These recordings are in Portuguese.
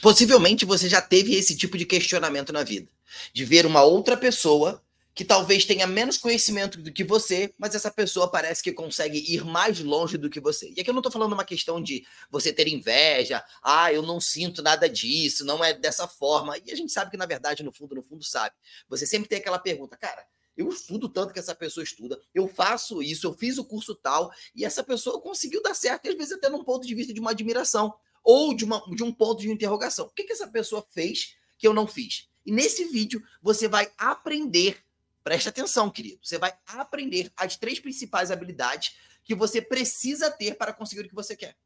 Possivelmente você já teve esse tipo de questionamento na vida, de ver uma outra pessoa que talvez tenha menos conhecimento do que você, mas essa pessoa parece que consegue ir mais longe do que você. E aqui eu não estou falando uma questão de você ter inveja, ah, eu não sinto nada disso, não é dessa forma. E a gente sabe que, na verdade, no fundo, no fundo, sabe. Você sempre tem aquela pergunta, cara, eu estudo tanto que essa pessoa estuda, eu faço isso, eu fiz o curso tal, e essa pessoa conseguiu dar certo, e às vezes até num ponto de vista de uma admiração ou de, uma, de um ponto de interrogação. O que, que essa pessoa fez que eu não fiz? E nesse vídeo você vai aprender, preste atenção, querido, você vai aprender as três principais habilidades que você precisa ter para conseguir o que você quer.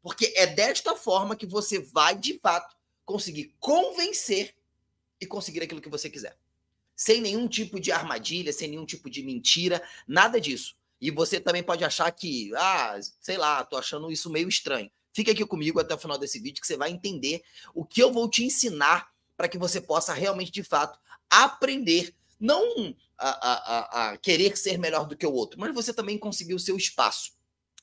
Porque é desta forma que você vai, de fato, conseguir convencer e conseguir aquilo que você quiser. Sem nenhum tipo de armadilha, sem nenhum tipo de mentira, nada disso. E você também pode achar que, ah, sei lá, tô achando isso meio estranho. Fica aqui comigo até o final desse vídeo que você vai entender o que eu vou te ensinar para que você possa realmente, de fato, aprender. Não a, a, a querer ser melhor do que o outro, mas você também conseguir o seu espaço.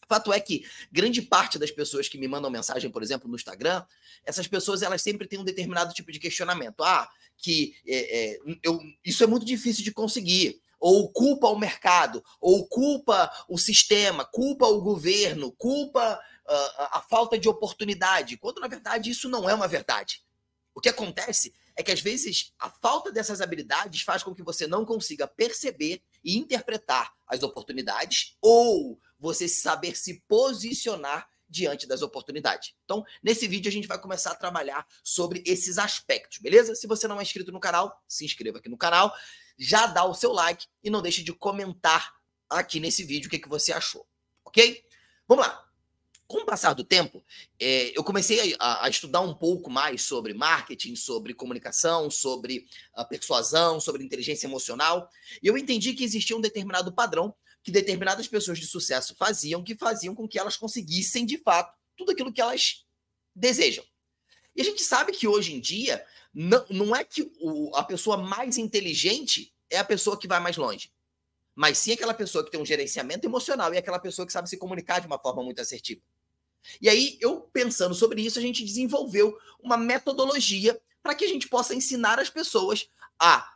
Fato é que grande parte das pessoas que me mandam mensagem, por exemplo, no Instagram, essas pessoas elas sempre têm um determinado tipo de questionamento. Ah, que é, é, eu, isso é muito difícil de conseguir. Ou culpa o mercado, ou culpa o sistema, culpa o governo, culpa a, a falta de oportunidade, quando na verdade isso não é uma verdade. O que acontece é que às vezes a falta dessas habilidades faz com que você não consiga perceber e interpretar as oportunidades ou você saber se posicionar diante das oportunidades. Então, nesse vídeo a gente vai começar a trabalhar sobre esses aspectos, beleza? Se você não é inscrito no canal, se inscreva aqui no canal, já dá o seu like e não deixe de comentar aqui nesse vídeo o que, é que você achou, ok? Vamos lá com o passar do tempo, é, eu comecei a, a, estudar um pouco mais sobre marketing, sobre comunicação, sobre ah, persuasão, sobre inteligência emocional. E eu entendi que existia um determinado padrão que determinadas pessoas de sucesso faziam, que faziam com que elas conseguissem, de fato, tudo aquilo que elas desejam. E a gente sabe que hoje em dia, não, não é que o, a pessoa mais inteligente é a pessoa que vai mais longe mas sim aquela pessoa que tem um gerenciamento emocional e aquela pessoa que sabe se comunicar de uma forma muito assertiva. E aí, eu pensando sobre isso, a gente desenvolveu uma metodologia para que a gente possa ensinar as pessoas a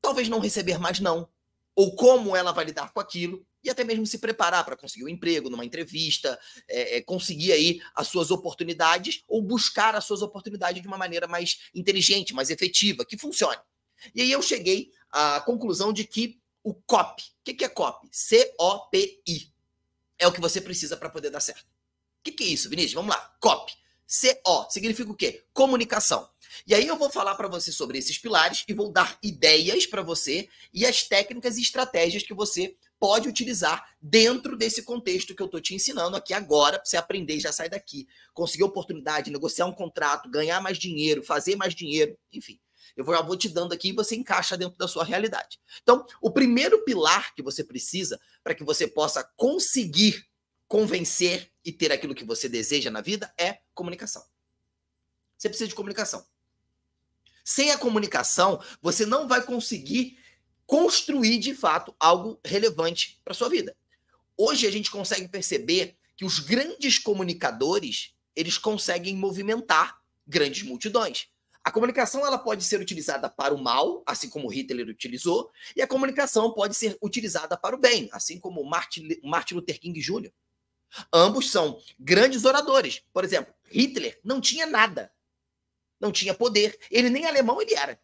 talvez não receber mais não, ou como ela vai lidar com aquilo, e até mesmo se preparar para conseguir um emprego, numa entrevista, é, é, conseguir aí as suas oportunidades ou buscar as suas oportunidades de uma maneira mais inteligente, mais efetiva, que funcione. E aí eu cheguei à conclusão de que o COP, o que, que é COP? C-O-P-I, é o que você precisa para poder dar certo que, que é isso, Vinícius? Vamos lá. COP. CO significa o quê? Comunicação. E aí eu vou falar para você sobre esses pilares e vou dar ideias para você e as técnicas e estratégias que você pode utilizar dentro desse contexto que eu estou te ensinando aqui agora, para você aprender e já sair daqui, conseguir oportunidade, negociar um contrato, ganhar mais dinheiro, fazer mais dinheiro, enfim. Eu já vou te dando aqui e você encaixa dentro da sua realidade. Então, o primeiro pilar que você precisa para que você possa conseguir convencer e ter aquilo que você deseja na vida é comunicação. Você precisa de comunicação. Sem a comunicação, você não vai conseguir construir de fato algo relevante para sua vida. Hoje a gente consegue perceber que os grandes comunicadores, eles conseguem movimentar grandes multidões. A comunicação ela pode ser utilizada para o mal, assim como Hitler utilizou, e a comunicação pode ser utilizada para o bem, assim como Martin Luther King Jr. Ambos são grandes oradores. Por exemplo, Hitler não tinha nada. Não tinha poder. Ele nem alemão ele era.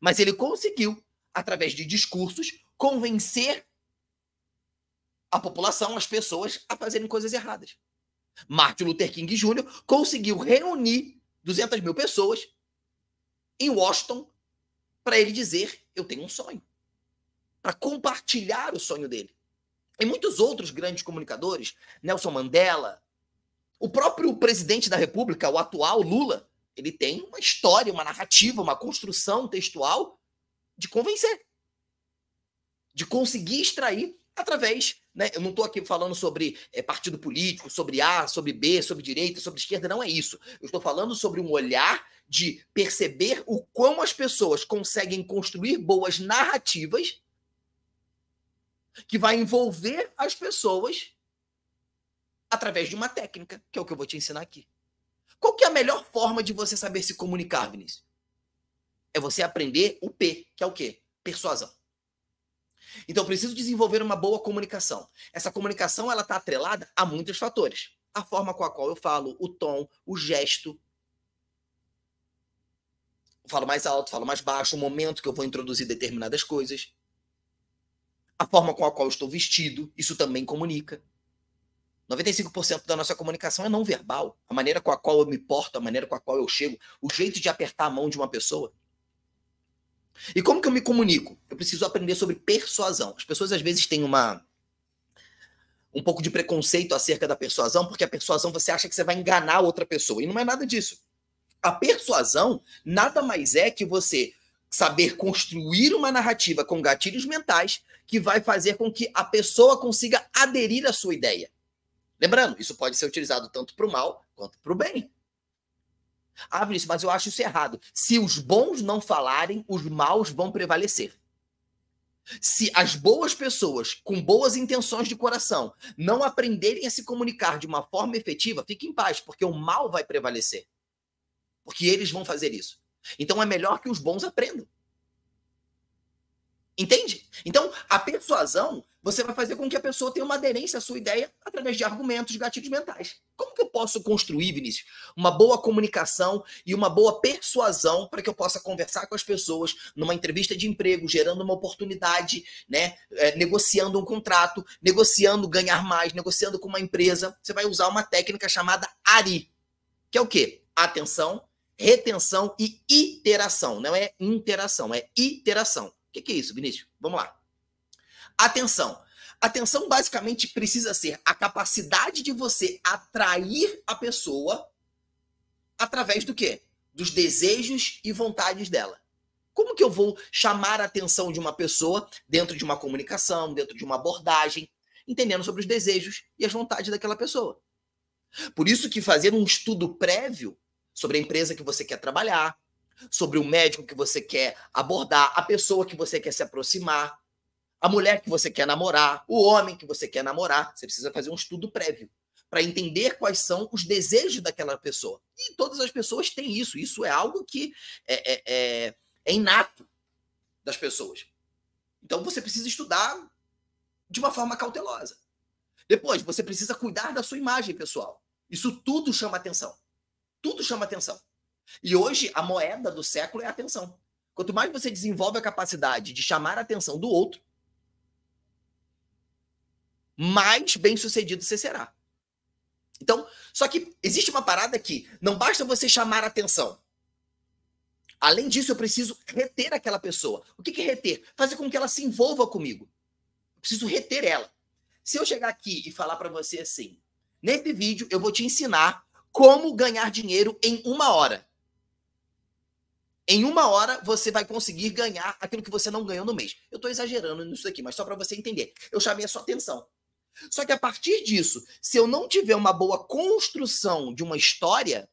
Mas ele conseguiu, através de discursos, convencer a população, as pessoas, a fazerem coisas erradas. Martin Luther King Jr. conseguiu reunir 200 mil pessoas em Washington para ele dizer: Eu tenho um sonho. Para compartilhar o sonho dele e muitos outros grandes comunicadores, Nelson Mandela, o próprio presidente da República, o atual Lula, ele tem uma história, uma narrativa, uma construção textual de convencer, de conseguir extrair através. Né? Eu não estou aqui falando sobre é, partido político, sobre A, sobre B, sobre direita, sobre esquerda, não é isso. Eu estou falando sobre um olhar de perceber o quão as pessoas conseguem construir boas narrativas que vai envolver as pessoas através de uma técnica, que é o que eu vou te ensinar aqui. Qual que é a melhor forma de você saber se comunicar, Vinícius? É você aprender o P, que é o quê? Persuasão. Então, eu preciso desenvolver uma boa comunicação. Essa comunicação ela está atrelada a muitos fatores. A forma com a qual eu falo, o tom, o gesto. Eu falo mais alto, falo mais baixo, o momento que eu vou introduzir determinadas coisas a forma com a qual estou vestido, isso também comunica. 95% da nossa comunicação é não verbal. A maneira com a qual eu me porto, a maneira com a qual eu chego, o jeito de apertar a mão de uma pessoa. E como que eu me comunico? Eu preciso aprender sobre persuasão. As pessoas às vezes têm uma um pouco de preconceito acerca da persuasão, porque a persuasão você acha que você vai enganar outra pessoa, e não é nada disso. A persuasão nada mais é que você saber construir uma narrativa com gatilhos mentais que vai fazer com que a pessoa consiga aderir à sua ideia. Lembrando, isso pode ser utilizado tanto para o mal quanto para o bem. Ah, Vinícius, mas eu acho isso errado. Se os bons não falarem, os maus vão prevalecer. Se as boas pessoas, com boas intenções de coração, não aprenderem a se comunicar de uma forma efetiva, fique em paz, porque o mal vai prevalecer. Porque eles vão fazer isso. Então é melhor que os bons aprendam. Entende? Então, a persuasão, você vai fazer com que a pessoa tenha uma aderência à sua ideia através de argumentos, gatilhos mentais. Como que eu posso construir, Vinícius, uma boa comunicação e uma boa persuasão para que eu possa conversar com as pessoas numa entrevista de emprego, gerando uma oportunidade, né? É, negociando um contrato, negociando ganhar mais, negociando com uma empresa. Você vai usar uma técnica chamada ARI, que é o quê? Atenção, retenção e iteração. Não é interação, é iteração que, que é isso, Vinícius? Vamos lá. Atenção. Atenção basicamente precisa ser a capacidade de você atrair a pessoa através do quê? Dos desejos e vontades dela. Como que eu vou chamar a atenção de uma pessoa dentro de uma comunicação, dentro de uma abordagem, entendendo sobre os desejos e as vontades daquela pessoa? Por isso que fazer um estudo prévio sobre a empresa que você quer trabalhar, sobre o médico que você quer abordar, a pessoa que você quer se aproximar, a mulher que você quer namorar, o homem que você quer namorar. Você precisa fazer um estudo prévio para entender quais são os desejos daquela pessoa. E todas as pessoas têm isso. Isso é algo que é, é, é, é inato das pessoas. Então você precisa estudar de uma forma cautelosa. Depois, você precisa cuidar da sua imagem pessoal. Isso tudo chama atenção. Tudo chama atenção. E hoje, a moeda do século é a atenção. Quanto mais você desenvolve a capacidade de chamar a atenção do outro, mais bem sucedido você será. Então, só que existe uma parada que não basta você chamar a atenção. Além disso, eu preciso reter aquela pessoa. O que é reter? Fazer com que ela se envolva comigo. Eu preciso reter ela. Se eu chegar aqui e falar para você assim, nesse vídeo eu vou te ensinar como ganhar dinheiro em uma hora. Em uma hora, você vai conseguir ganhar aquilo que você não ganhou no mês. Eu estou exagerando nisso aqui, mas só para você entender. Eu chamei a sua atenção. Só que a partir disso, se eu não tiver uma boa construção de uma história,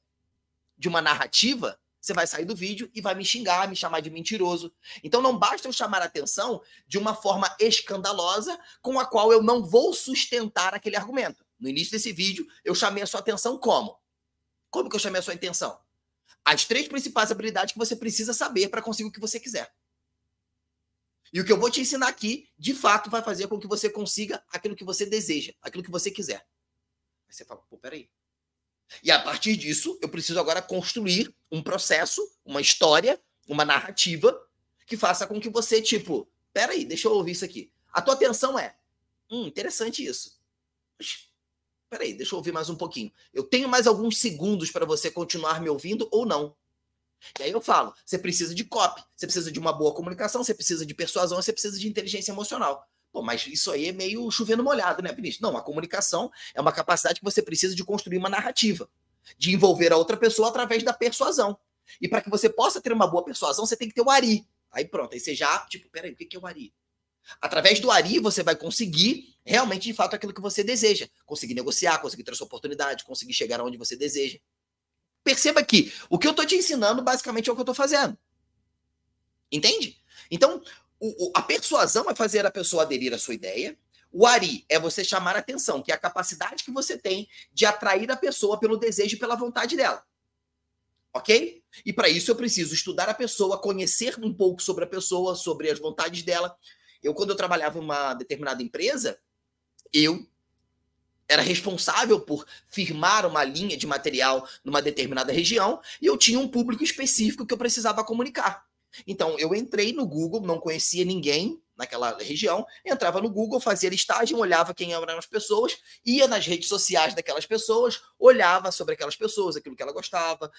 de uma narrativa, você vai sair do vídeo e vai me xingar, me chamar de mentiroso. Então não basta eu chamar a atenção de uma forma escandalosa com a qual eu não vou sustentar aquele argumento. No início desse vídeo, eu chamei a sua atenção como? Como que eu chamei a sua atenção? As três principais habilidades que você precisa saber para conseguir o que você quiser. E o que eu vou te ensinar aqui, de fato, vai fazer com que você consiga aquilo que você deseja, aquilo que você quiser. Aí você fala, pô, peraí. E a partir disso, eu preciso agora construir um processo, uma história, uma narrativa que faça com que você, tipo, peraí, deixa eu ouvir isso aqui. A tua atenção é, hum, interessante isso. Mas Peraí, deixa eu ouvir mais um pouquinho. Eu tenho mais alguns segundos para você continuar me ouvindo ou não. E aí eu falo, você precisa de copy, você precisa de uma boa comunicação, você precisa de persuasão, você precisa de inteligência emocional. Pô, mas isso aí é meio chovendo molhado, né, Vinícius? Não, a comunicação é uma capacidade que você precisa de construir uma narrativa, de envolver a outra pessoa através da persuasão. E para que você possa ter uma boa persuasão, você tem que ter o ari. Aí pronto, aí você já, tipo, peraí, o que é o ari? Através do ARI, você vai conseguir realmente, de fato, aquilo que você deseja. Conseguir negociar, conseguir ter sua oportunidade, conseguir chegar onde você deseja. Perceba que o que eu estou te ensinando, basicamente, é o que eu estou fazendo. Entende? Então, o, o, a persuasão é fazer a pessoa aderir à sua ideia. O ARI é você chamar a atenção, que é a capacidade que você tem de atrair a pessoa pelo desejo e pela vontade dela. Ok? E para isso eu preciso estudar a pessoa, conhecer um pouco sobre a pessoa, sobre as vontades dela, eu, quando eu trabalhava em uma determinada empresa, eu era responsável por firmar uma linha de material numa determinada região e eu tinha um público específico que eu precisava comunicar. Então, eu entrei no Google, não conhecia ninguém, naquela região, entrava no Google, fazia listagem, olhava quem eram as pessoas, ia nas redes sociais daquelas pessoas, olhava sobre aquelas pessoas, aquilo que ela gostava,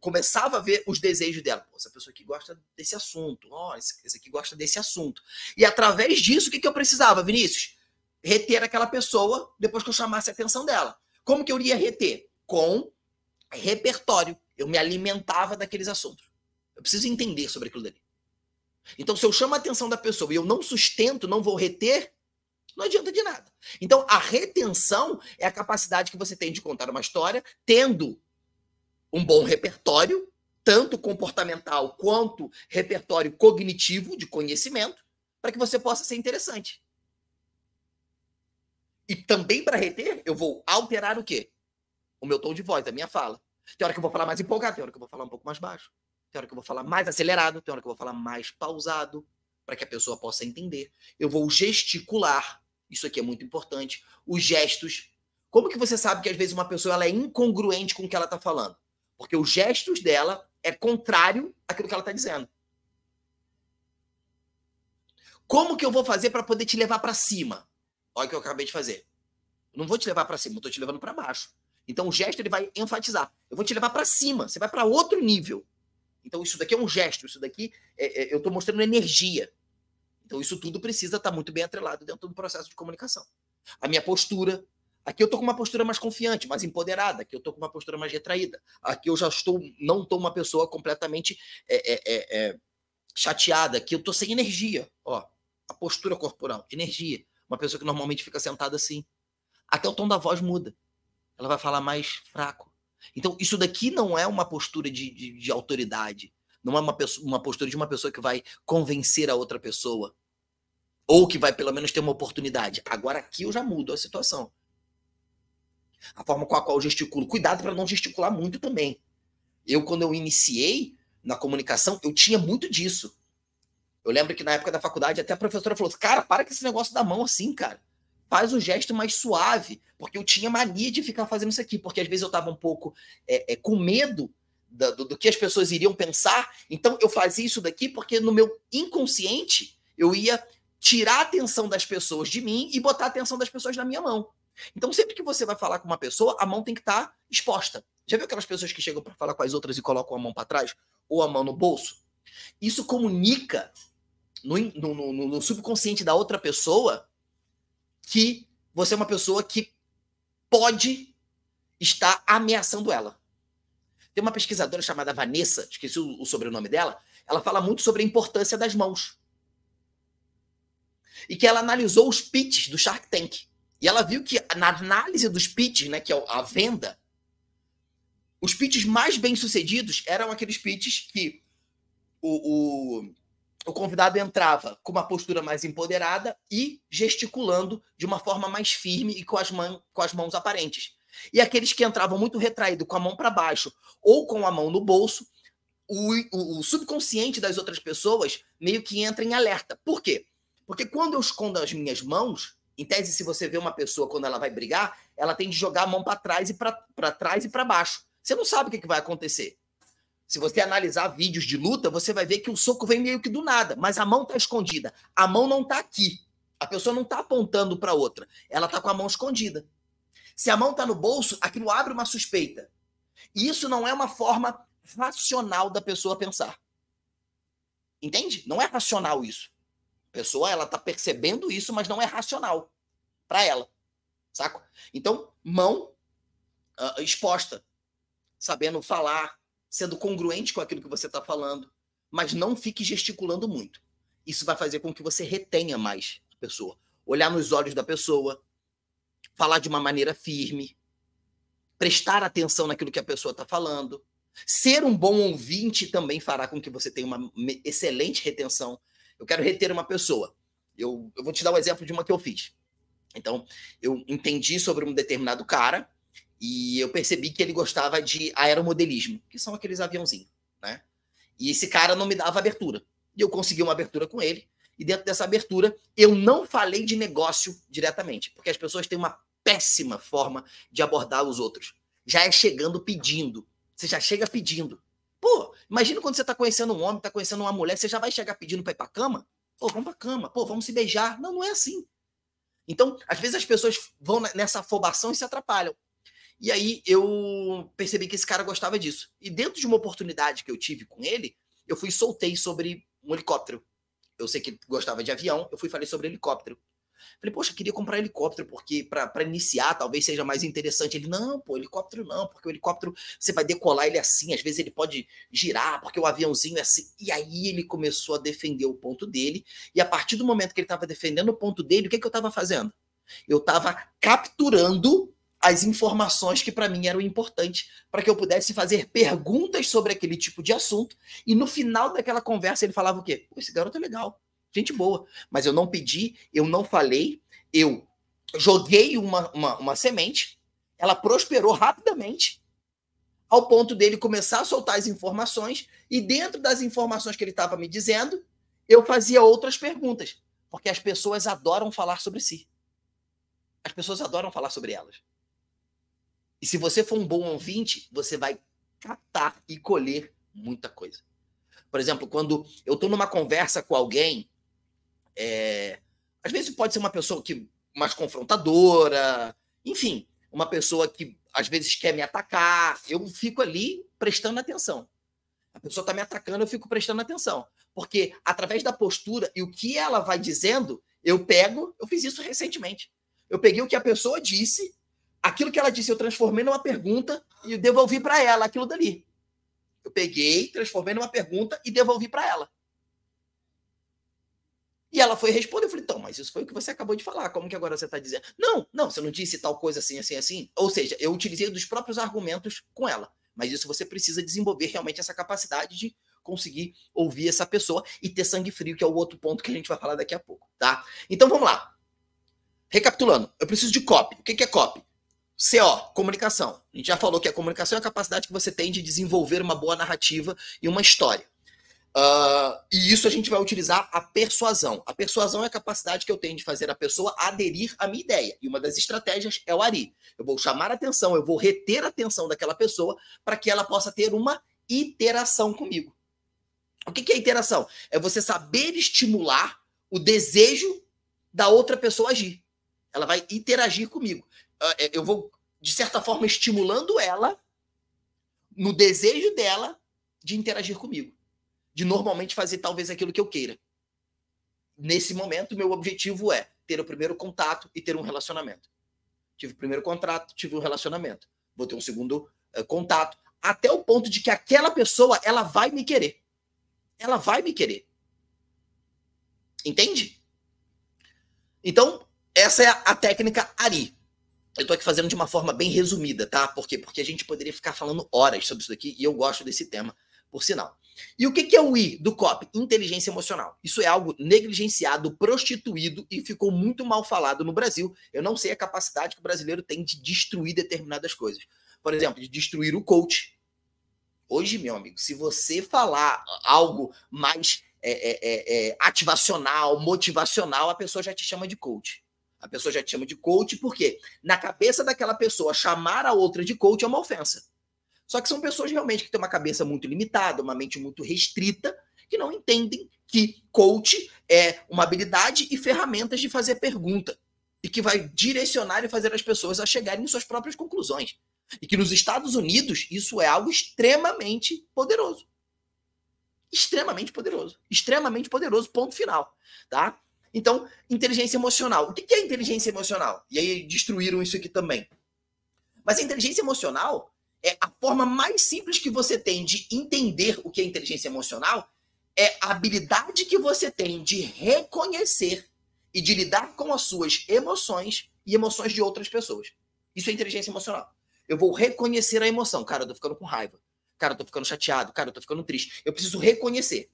começava a ver os desejos dela. Pô, essa pessoa aqui gosta desse assunto, ó, essa esse, aqui gosta desse assunto. E através disso, o que, que eu precisava, Vinícius? Reter aquela pessoa depois que eu chamasse a atenção dela. Como que eu iria reter? Com repertório. Eu me alimentava daqueles assuntos. Eu preciso entender sobre aquilo dali. Então, se eu chamo a atenção da pessoa e eu não sustento, não vou reter, não adianta de nada. Então, a retenção é a capacidade que você tem de contar uma história tendo um bom repertório, tanto comportamental quanto repertório cognitivo de conhecimento, para que você possa ser interessante. E também para reter, eu vou alterar o quê? O meu tom de voz, a minha fala. Tem hora que eu vou falar mais empolgado, tem hora que eu vou falar um pouco mais baixo tem hora que eu vou falar mais acelerado, tem hora que eu vou falar mais pausado, para que a pessoa possa entender. Eu vou gesticular, isso aqui é muito importante, os gestos. Como que você sabe que às vezes uma pessoa ela é incongruente com o que ela está falando? Porque os gestos dela é contrário àquilo que ela está dizendo. Como que eu vou fazer para poder te levar para cima? Olha o que eu acabei de fazer. Não vou te levar para cima, eu estou te levando para baixo. Então o gesto ele vai enfatizar. Eu vou te levar para cima, você vai para outro nível. Então, isso daqui é um gesto, isso daqui é, é, eu estou mostrando energia. Então, isso tudo precisa estar tá muito bem atrelado dentro do processo de comunicação. A minha postura. Aqui eu estou com uma postura mais confiante, mais empoderada. Aqui eu estou com uma postura mais retraída. Aqui eu já estou, não estou uma pessoa completamente é, é, é, é chateada. Aqui eu estou sem energia. Ó, a postura corporal, energia. Uma pessoa que normalmente fica sentada assim. Até o tom da voz muda. Ela vai falar mais fraco então, isso daqui não é uma postura de, de, de autoridade. Não é uma, pessoa, uma postura de uma pessoa que vai convencer a outra pessoa. Ou que vai, pelo menos, ter uma oportunidade. Agora, aqui eu já mudo a situação. A forma com a qual eu gesticulo. Cuidado para não gesticular muito também. Eu, quando eu iniciei na comunicação, eu tinha muito disso. Eu lembro que na época da faculdade, até a professora falou: assim, Cara, para com esse negócio da mão assim, cara faz o gesto mais suave, porque eu tinha mania de ficar fazendo isso aqui, porque às vezes eu estava um pouco é, é, com medo do, do, do que as pessoas iriam pensar, então eu fazia isso daqui porque no meu inconsciente eu ia tirar a atenção das pessoas de mim e botar a atenção das pessoas na minha mão. Então, sempre que você vai falar com uma pessoa, a mão tem que estar tá exposta. Já viu aquelas pessoas que chegam para falar com as outras e colocam a mão para trás ou a mão no bolso? Isso comunica no, no, no, no subconsciente da outra pessoa que você é uma pessoa que pode estar ameaçando ela. Tem uma pesquisadora chamada Vanessa, esqueci o, sobrenome dela, ela fala muito sobre a importância das mãos. E que ela analisou os pitches do Shark Tank. E ela viu que na análise dos pitches, né, que é a venda, os pitches mais bem-sucedidos eram aqueles pitches que o, o o convidado entrava com uma postura mais empoderada e gesticulando de uma forma mais firme e com as, mãos com as mãos aparentes. E aqueles que entravam muito retraído, com a mão para baixo ou com a mão no bolso, o, o, o, subconsciente das outras pessoas meio que entra em alerta. Por quê? Porque quando eu escondo as minhas mãos, em tese, se você vê uma pessoa quando ela vai brigar, ela tem de jogar a mão para trás e para trás e para baixo. Você não sabe o que, que vai acontecer. Se você analisar vídeos de luta, você vai ver que o soco vem meio que do nada, mas a mão tá escondida. A mão não tá aqui. A pessoa não tá apontando para outra. Ela tá com a mão escondida. Se a mão tá no bolso, aquilo abre uma suspeita. E isso não é uma forma racional da pessoa pensar. Entende? Não é racional isso. A pessoa ela tá percebendo isso, mas não é racional para ela. Saco? Então, mão uh, exposta, sabendo falar, sendo congruente com aquilo que você está falando, mas não fique gesticulando muito. Isso vai fazer com que você retenha mais a pessoa. Olhar nos olhos da pessoa, falar de uma maneira firme, prestar atenção naquilo que a pessoa está falando. Ser um bom ouvinte também fará com que você tenha uma excelente retenção. Eu quero reter uma pessoa. Eu, eu vou te dar o um exemplo de uma que eu fiz. Então, eu entendi sobre um determinado cara, e eu percebi que ele gostava de aeromodelismo, que são aqueles aviãozinhos, né? E esse cara não me dava abertura. E eu consegui uma abertura com ele. E dentro dessa abertura, eu não falei de negócio diretamente, porque as pessoas têm uma péssima forma de abordar os outros. Já é chegando pedindo. Você já chega pedindo. Pô, imagina quando você tá conhecendo um homem, tá conhecendo uma mulher, você já vai chegar pedindo pra ir pra cama? Pô, vamos pra cama. Pô, vamos se beijar. Não, não é assim. Então, às vezes as pessoas vão nessa afobação e se atrapalham. E aí eu percebi que esse cara gostava disso. E dentro de uma oportunidade que eu tive com ele, eu fui soltei sobre um helicóptero. Eu sei que ele gostava de avião, eu fui falei sobre helicóptero. Falei, poxa, queria comprar helicóptero, porque para iniciar talvez seja mais interessante. Ele, não, pô, helicóptero não, porque o helicóptero você vai decolar ele assim, às vezes ele pode girar, porque o aviãozinho é assim. E aí ele começou a defender o ponto dele, e a partir do momento que ele estava defendendo o ponto dele, o que, que eu estava fazendo? Eu estava capturando as informações que para mim eram importantes para que eu pudesse fazer perguntas sobre aquele tipo de assunto. E no final daquela conversa ele falava o quê? Esse garoto é legal, gente boa. Mas eu não pedi, eu não falei, eu joguei uma, uma, uma semente, ela prosperou rapidamente, ao ponto dele começar a soltar as informações, e dentro das informações que ele estava me dizendo, eu fazia outras perguntas, porque as pessoas adoram falar sobre si. As pessoas adoram falar sobre elas. E se você for um bom ouvinte, você vai catar e colher muita coisa. Por exemplo, quando eu estou numa conversa com alguém, é... às vezes pode ser uma pessoa que mais confrontadora, enfim, uma pessoa que às vezes quer me atacar, eu fico ali prestando atenção. A pessoa está me atacando, eu fico prestando atenção. Porque através da postura e o que ela vai dizendo, eu pego, eu fiz isso recentemente. Eu peguei o que a pessoa disse Aquilo que ela disse, eu transformei numa pergunta e devolvi para ela aquilo dali. Eu peguei, transformei numa pergunta e devolvi para ela. E ela foi responder, eu falei, então, mas isso foi o que você acabou de falar, como que agora você está dizendo? Não, não, você não disse tal coisa assim, assim, assim. Ou seja, eu utilizei dos próprios argumentos com ela. Mas isso você precisa desenvolver realmente essa capacidade de conseguir ouvir essa pessoa e ter sangue frio, que é o outro ponto que a gente vai falar daqui a pouco, tá? Então vamos lá. Recapitulando, eu preciso de copy. O que é copy? CO, comunicação. A gente já falou que a comunicação é a capacidade que você tem de desenvolver uma boa narrativa e uma história. Uh, e isso a gente vai utilizar a persuasão. A persuasão é a capacidade que eu tenho de fazer a pessoa aderir à minha ideia. E uma das estratégias é o ARI. Eu vou chamar a atenção, eu vou reter a atenção daquela pessoa para que ela possa ter uma interação comigo. O que é interação? É você saber estimular o desejo da outra pessoa agir. Ela vai interagir comigo. Ah, é, eu vou, de certa forma, estimulando ela no desejo dela de interagir comigo, de normalmente fazer talvez aquilo que eu queira. Nesse momento, meu objetivo é ter o primeiro contato e ter um relacionamento. Tive o primeiro contrato, tive um relacionamento. Vou ter um segundo uh, contato, até o ponto de que aquela pessoa, ela vai me querer. Ela vai me querer. Entende? Então, essa é a técnica Ari eu tô aqui fazendo de uma forma bem resumida, tá? Por quê? Porque a gente poderia ficar falando horas sobre isso daqui e eu gosto desse tema, por sinal. E o que é o I do COP? Inteligência emocional. Isso é algo negligenciado, prostituído e ficou muito mal falado no Brasil. Eu não sei a capacidade que o brasileiro tem de destruir determinadas coisas. Por exemplo, de destruir o coach. Hoje, meu amigo, se você falar algo mais é, é, é, é ativacional, motivacional, a pessoa já te chama de coach. A pessoa já te chama de coach, porque na cabeça daquela pessoa, chamar a outra de coach é uma ofensa. Só que são pessoas realmente que têm uma cabeça muito limitada, uma mente muito restrita, que não entendem que coach é uma habilidade e ferramentas de fazer pergunta e que vai direcionar e fazer as pessoas a chegarem em suas próprias conclusões. E que nos Estados Unidos isso é algo extremamente poderoso. Extremamente poderoso. Extremamente poderoso, ponto final. Tá? Então, inteligência emocional. O que é inteligência emocional? E aí destruíram isso aqui também. Mas a inteligência emocional é a forma mais simples que você tem de entender o que é inteligência emocional é a habilidade que você tem de reconhecer e de lidar com as suas emoções e emoções de outras pessoas. Isso é inteligência emocional. Eu vou reconhecer a emoção. Cara, eu tô ficando com raiva. Cara, eu tô ficando chateado. Cara, eu tô ficando triste. Eu preciso reconhecer.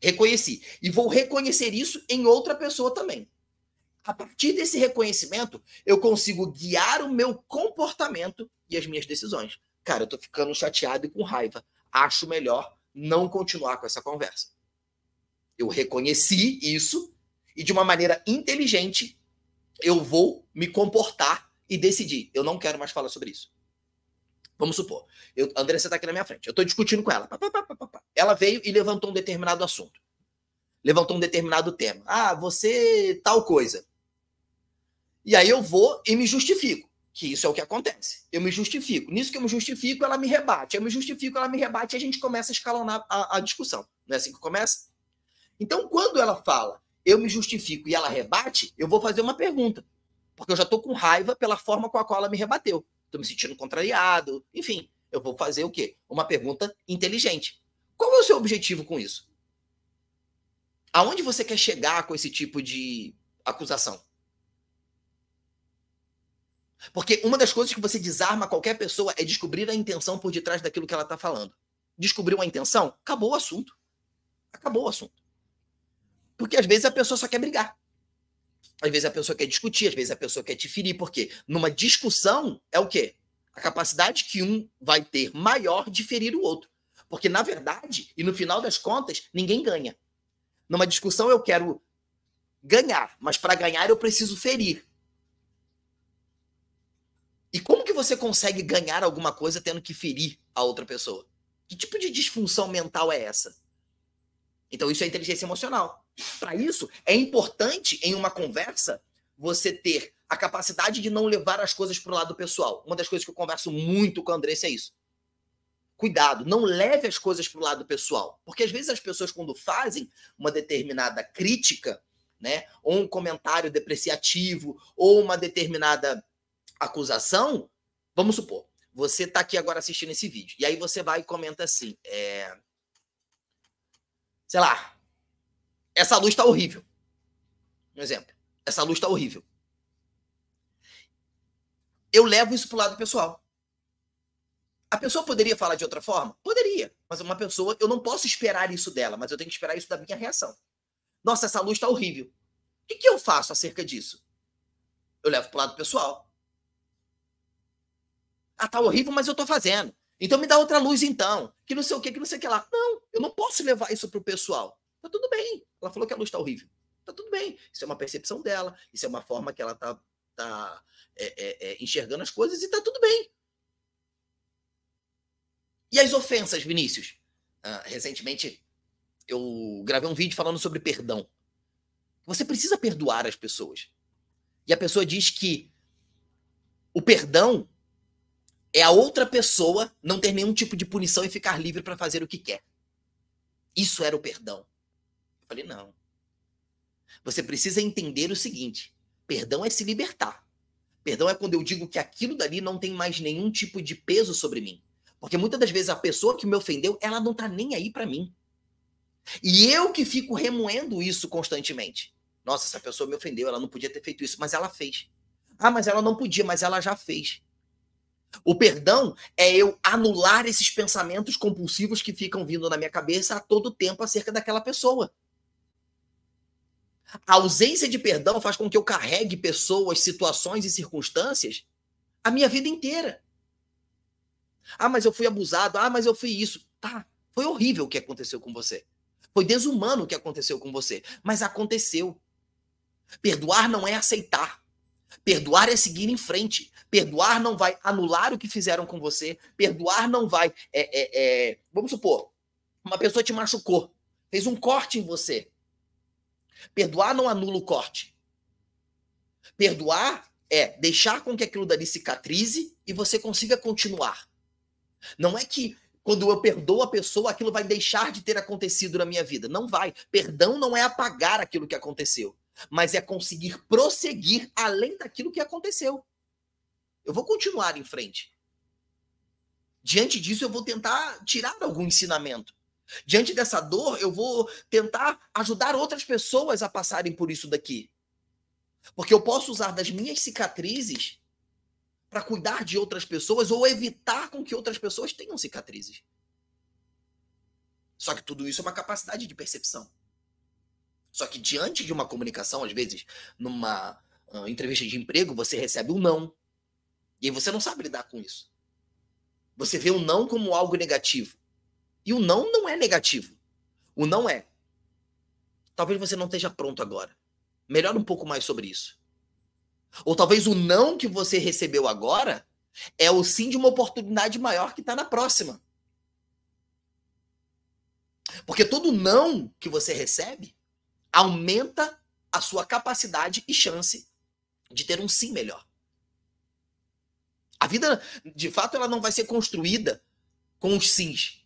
Reconheci. E vou reconhecer isso em outra pessoa também. A partir desse reconhecimento, eu consigo guiar o meu comportamento e as minhas decisões. Cara, eu tô ficando chateado e com raiva. Acho melhor não continuar com essa conversa. Eu reconheci isso e de uma maneira inteligente eu vou me comportar e decidir. Eu não quero mais falar sobre isso. Vamos supor, eu, a Andressa está aqui na minha frente, eu estou discutindo com ela. ela veio e levantou um determinado assunto. Levantou um determinado tema. Ah, você tal coisa. E aí eu vou e me justifico, que isso é o que acontece. Eu me justifico. Nisso que eu me justifico, ela me rebate. Eu me justifico, ela me rebate e a gente começa a escalonar a, a discussão. Não é assim que começa? Então, quando ela fala, eu me justifico e ela rebate, eu vou fazer uma pergunta. Porque eu já estou com raiva pela forma com a qual ela me rebateu estou me sentindo contrariado. Enfim, eu vou fazer o quê? Uma pergunta inteligente. Qual é o seu objetivo com isso? Aonde você quer chegar com esse tipo de acusação? Porque uma das coisas que você desarma qualquer pessoa é descobrir a intenção por detrás daquilo que ela está falando. Descobriu a intenção? Acabou o assunto. Acabou o assunto. Porque às vezes a pessoa só quer brigar. Às vezes a pessoa quer discutir, às vezes a pessoa quer te ferir, porque numa discussão é o quê? A capacidade que um vai ter maior de ferir o outro. Porque, na verdade, e no final das contas, ninguém ganha. Numa discussão eu quero ganhar, mas para ganhar eu preciso ferir. E como que você consegue ganhar alguma coisa tendo que ferir a outra pessoa? Que tipo de disfunção mental é essa? Então, isso é inteligência emocional. Para isso, é importante em uma conversa você ter a capacidade de não levar as coisas para o lado pessoal. Uma das coisas que eu converso muito com a Andressa é isso. Cuidado, não leve as coisas para o lado pessoal. Porque às vezes as pessoas, quando fazem uma determinada crítica, né, ou um comentário depreciativo, ou uma determinada acusação, vamos supor, você está aqui agora assistindo esse vídeo, e aí você vai e comenta assim: é, sei lá, essa luz está horrível. Um exemplo. Essa luz está horrível. Eu levo isso para o lado pessoal. A pessoa poderia falar de outra forma? Poderia. Mas uma pessoa, eu não posso esperar isso dela, mas eu tenho que esperar isso da minha reação. Nossa, essa luz está horrível. O que, que eu faço acerca disso? Eu levo para o lado pessoal. Ah, tá horrível, mas eu tô fazendo. Então me dá outra luz, então. Que não sei o que, que não sei o que lá. Não, eu não posso levar isso para o pessoal. Tá tudo bem. Ela falou que a luz está horrível. Tá tudo bem. Isso é uma percepção dela. Isso é uma forma que ela tá, tá é, é, é, enxergando as coisas e tá tudo bem. E as ofensas, Vinícius? Ah, recentemente eu gravei um vídeo falando sobre perdão. Você precisa perdoar as pessoas. E a pessoa diz que o perdão é a outra pessoa não ter nenhum tipo de punição e ficar livre para fazer o que quer. Isso era o perdão. Eu falei, não. Você precisa entender o seguinte: perdão é se libertar. Perdão é quando eu digo que aquilo dali não tem mais nenhum tipo de peso sobre mim. Porque muitas das vezes a pessoa que me ofendeu, ela não tá nem aí para mim. E eu que fico remoendo isso constantemente. Nossa, essa pessoa me ofendeu, ela não podia ter feito isso, mas ela fez. Ah, mas ela não podia, mas ela já fez. O perdão é eu anular esses pensamentos compulsivos que ficam vindo na minha cabeça a todo tempo acerca daquela pessoa. A ausência de perdão faz com que eu carregue pessoas, situações e circunstâncias a minha vida inteira. Ah, mas eu fui abusado. Ah, mas eu fui isso. Tá. Foi horrível o que aconteceu com você. Foi desumano o que aconteceu com você. Mas aconteceu. Perdoar não é aceitar. Perdoar é seguir em frente. Perdoar não vai anular o que fizeram com você. Perdoar não vai. É, é, é... Vamos supor, uma pessoa te machucou, fez um corte em você. Perdoar não anula o corte. Perdoar é deixar com que aquilo dali cicatrize e você consiga continuar. Não é que quando eu perdoo a pessoa, aquilo vai deixar de ter acontecido na minha vida. Não vai. Perdão não é apagar aquilo que aconteceu mas é conseguir prosseguir além daquilo que aconteceu. Eu vou continuar em frente. Diante disso, eu vou tentar tirar algum ensinamento. Diante dessa dor, eu vou tentar ajudar outras pessoas a passarem por isso daqui. Porque eu posso usar das minhas cicatrizes para cuidar de outras pessoas ou evitar com que outras pessoas tenham cicatrizes. Só que tudo isso é uma capacidade de percepção. Só que diante de uma comunicação, às vezes, numa uh, entrevista de emprego, você recebe um não. E aí você não sabe lidar com isso. Você vê o não como algo negativo. E o não não é negativo. O não é. Talvez você não esteja pronto agora. Melhor um pouco mais sobre isso. Ou talvez o não que você recebeu agora é o sim de uma oportunidade maior que está na próxima. Porque todo não que você recebe aumenta a sua capacidade e chance de ter um sim melhor. A vida, de fato, ela não vai ser construída com os sims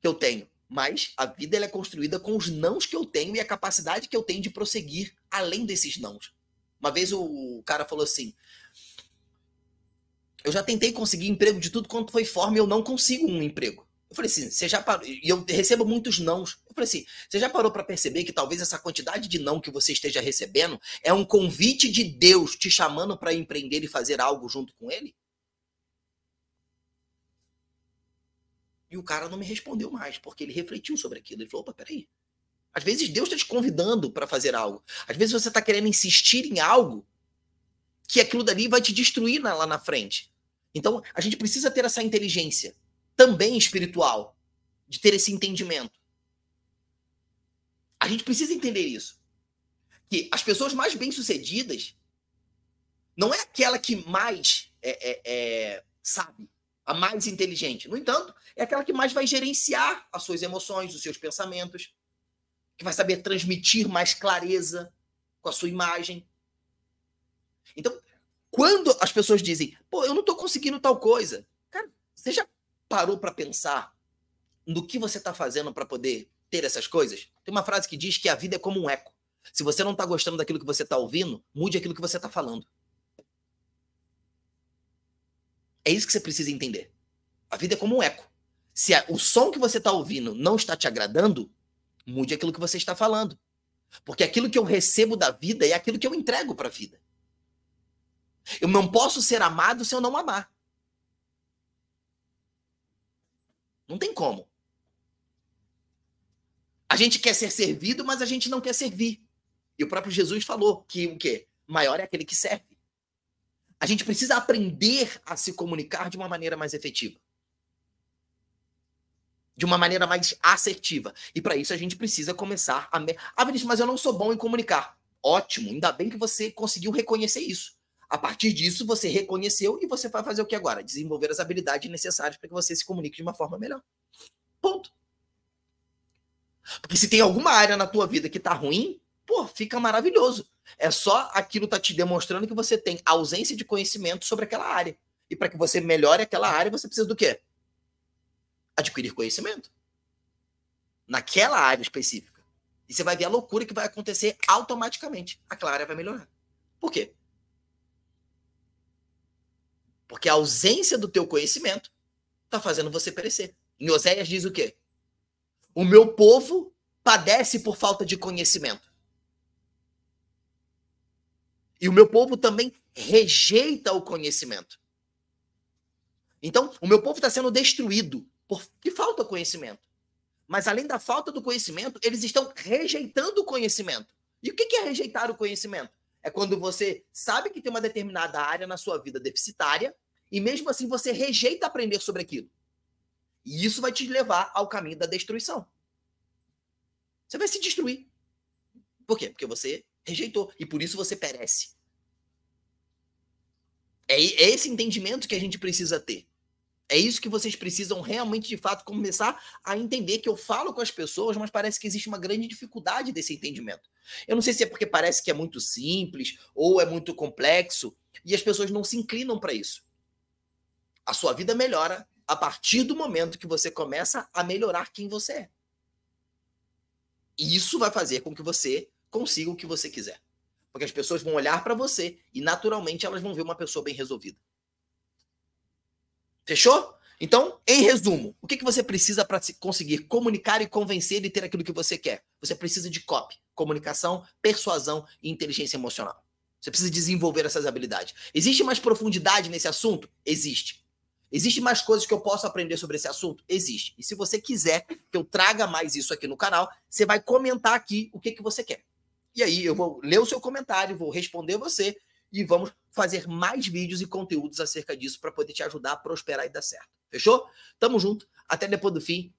que eu tenho, mas a vida ela é construída com os nãos que eu tenho e a capacidade que eu tenho de prosseguir além desses nãos. Uma vez o cara falou assim: Eu já tentei conseguir emprego de tudo quanto foi forma e eu não consigo um emprego. Eu falei assim, você já parou. E eu recebo muitos nãos. Eu falei assim, você já parou para perceber que talvez essa quantidade de não que você esteja recebendo é um convite de Deus te chamando para empreender e fazer algo junto com ele? E o cara não me respondeu mais, porque ele refletiu sobre aquilo. Ele falou: opa, peraí. Às vezes Deus está te convidando para fazer algo. Às vezes você está querendo insistir em algo que aquilo dali vai te destruir lá na frente. Então, a gente precisa ter essa inteligência também espiritual, de ter esse entendimento. A gente precisa entender isso. Que as pessoas mais bem-sucedidas não é aquela que mais é, é, é, sabe, a mais inteligente. No entanto, é aquela que mais vai gerenciar as suas emoções, os seus pensamentos, que vai saber transmitir mais clareza com a sua imagem. Então, quando as pessoas dizem, pô, eu não tô conseguindo tal coisa, cara, seja parou para pensar no que você está fazendo para poder ter essas coisas? Tem uma frase que diz que a vida é como um eco. Se você não está gostando daquilo que você está ouvindo, mude aquilo que você está falando. É isso que você precisa entender. A vida é como um eco. Se o som que você está ouvindo não está te agradando, mude aquilo que você está falando. Porque aquilo que eu recebo da vida é aquilo que eu entrego para a vida. Eu não posso ser amado se eu não amar. Não tem como. A gente quer ser servido, mas a gente não quer servir. E o próprio Jesus falou que o quê? Maior é aquele que serve. A gente precisa aprender a se comunicar de uma maneira mais efetiva. De uma maneira mais assertiva. E para isso a gente precisa começar a. Ah, Vinícius, mas eu não sou bom em comunicar. Ótimo, ainda bem que você conseguiu reconhecer isso. A partir disso, você reconheceu e você vai fazer o que agora? Desenvolver as habilidades necessárias para que você se comunique de uma forma melhor. Ponto. Porque se tem alguma área na tua vida que tá ruim, pô, fica maravilhoso. É só aquilo tá te demonstrando que você tem ausência de conhecimento sobre aquela área. E para que você melhore aquela área, você precisa do quê? Adquirir conhecimento. Naquela área específica. E você vai ver a loucura que vai acontecer automaticamente. Aquela área vai melhorar. Por quê? Porque a ausência do teu conhecimento está fazendo você perecer. Em Oséias diz o quê? O meu povo padece por falta de conhecimento. E o meu povo também rejeita o conhecimento. Então, o meu povo está sendo destruído porque falta conhecimento. Mas além da falta do conhecimento, eles estão rejeitando o conhecimento. E o que é rejeitar o conhecimento? É quando você sabe que tem uma determinada área na sua vida deficitária e mesmo assim você rejeita aprender sobre aquilo. E isso vai te levar ao caminho da destruição. Você vai se destruir. Por quê? Porque você rejeitou e por isso você perece. É, é esse entendimento que a gente precisa ter. É isso que vocês precisam realmente, de fato, começar a entender que eu falo com as pessoas, mas parece que existe uma grande dificuldade desse entendimento. Eu não sei se é porque parece que é muito simples ou é muito complexo e as pessoas não se inclinam para isso. A sua vida melhora a partir do momento que você começa a melhorar quem você é. E isso vai fazer com que você consiga o que você quiser. Porque as pessoas vão olhar para você e naturalmente elas vão ver uma pessoa bem resolvida. Fechou? Então, em resumo, o que, que você precisa para conseguir comunicar e convencer e ter aquilo que você quer? Você precisa de copy, comunicação, persuasão e inteligência emocional. Você precisa desenvolver essas habilidades. Existe mais profundidade nesse assunto? Existe. Existe mais coisas que eu posso aprender sobre esse assunto? Existe. E se você quiser que eu traga mais isso aqui no canal, você vai comentar aqui o que, que você quer. E aí eu vou ler o seu comentário, vou responder você e vamos fazer mais vídeos e conteúdos acerca disso para poder te ajudar a prosperar e dar certo. Fechou? Tamo junto, até depois do fim